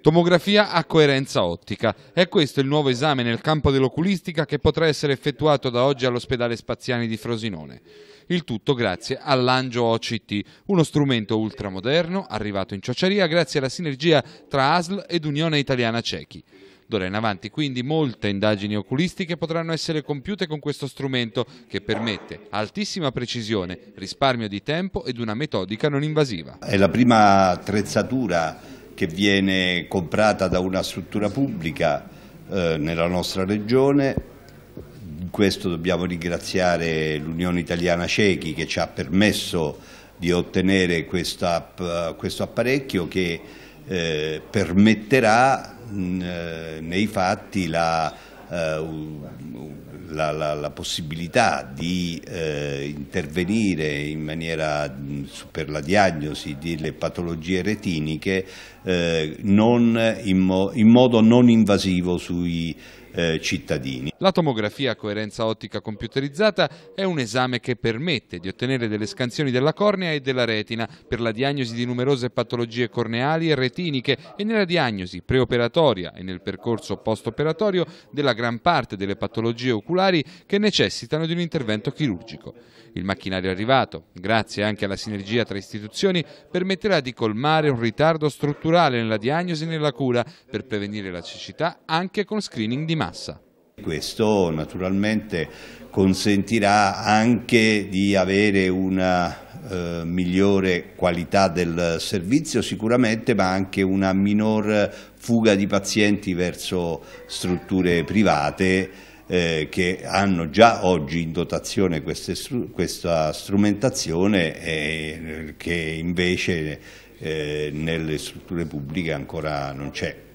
Tomografia a coerenza ottica. È questo il nuovo esame nel campo dell'oculistica che potrà essere effettuato da oggi all'ospedale Spaziani di Frosinone. Il tutto grazie all'Angio OCT, uno strumento ultramoderno arrivato in ciociaria grazie alla sinergia tra ASL ed Unione Italiana Cechi. D'ora in avanti quindi molte indagini oculistiche potranno essere compiute con questo strumento che permette altissima precisione, risparmio di tempo ed una metodica non invasiva. È la prima attrezzatura che viene comprata da una struttura pubblica eh, nella nostra regione. In questo dobbiamo ringraziare l'Unione Italiana Ciechi che ci ha permesso di ottenere questa, questo apparecchio che eh, permetterà mh, eh, nei fatti la, eh, la, la, la possibilità di eh, intervenire in maniera per la diagnosi delle patologie retiniche eh, in, mo in modo non invasivo sui eh, cittadini. La tomografia a coerenza ottica computerizzata è un esame che permette di ottenere delle scansioni della cornea e della retina per la diagnosi di numerose patologie corneali e retiniche e nella diagnosi preoperatoria e nel percorso postoperatorio della gran parte delle patologie oculari che necessitano di un intervento chirurgico. Il macchinario arrivato, grazie anche alla sinergia tra istituzioni, permetterà di colmare un ritardo strutturale nella diagnosi e nella cura per prevenire la cecità anche con screening di massa. Questo naturalmente consentirà anche di avere una eh, migliore qualità del servizio sicuramente ma anche una minor fuga di pazienti verso strutture private eh, che hanno già oggi in dotazione queste, questa strumentazione e che invece eh, nelle strutture pubbliche ancora non c'è.